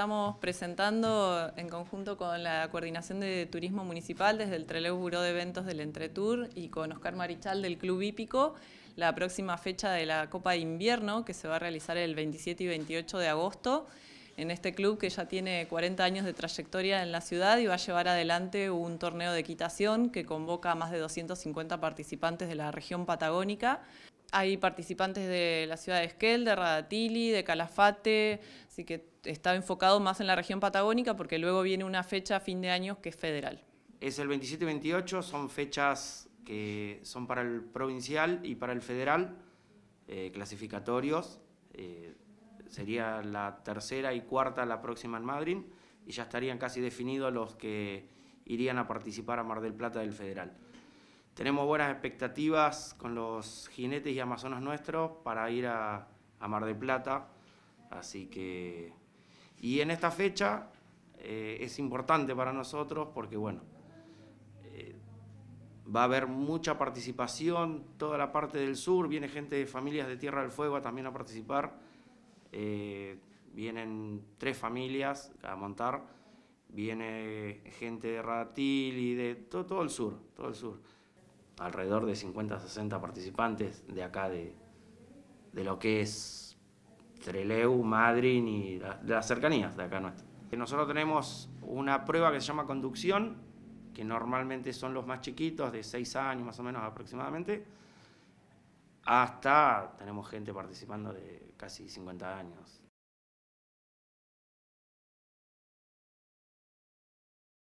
estamos presentando en conjunto con la Coordinación de Turismo Municipal desde el Trelew Buró de Eventos del Entretour y con Oscar Marichal del Club Hípico la próxima fecha de la Copa de Invierno que se va a realizar el 27 y 28 de agosto en este club que ya tiene 40 años de trayectoria en la ciudad y va a llevar adelante un torneo de equitación que convoca a más de 250 participantes de la región patagónica hay participantes de la ciudad de Esquel, de Radatili, de Calafate, así que está enfocado más en la región patagónica porque luego viene una fecha a fin de año que es federal. Es el 27 y 28, son fechas que son para el provincial y para el federal, eh, clasificatorios. Eh, sería la tercera y cuarta la próxima en Madrid y ya estarían casi definidos los que irían a participar a Mar del Plata del federal tenemos buenas expectativas con los jinetes y amazonas nuestros para ir a, Mar de Plata. Así que. Y en esta fecha eh, es importante para nosotros porque, bueno, eh, va a haber mucha participación, toda la parte del sur, viene gente de familias de Tierra del Fuego también a participar. Eh, vienen tres familias a montar, viene gente de Ratil y de todo el sur, todo el sur alrededor de 50, 60 participantes de acá de, lo que es Treleu, Madrid y de las cercanías de acá nuestra. Eh, nosotros tenemos una prueba que se llama conducción, que normalmente son los más chiquitos, de 6 años más o menos aproximadamente, hasta tenemos gente participando de casi 50 años.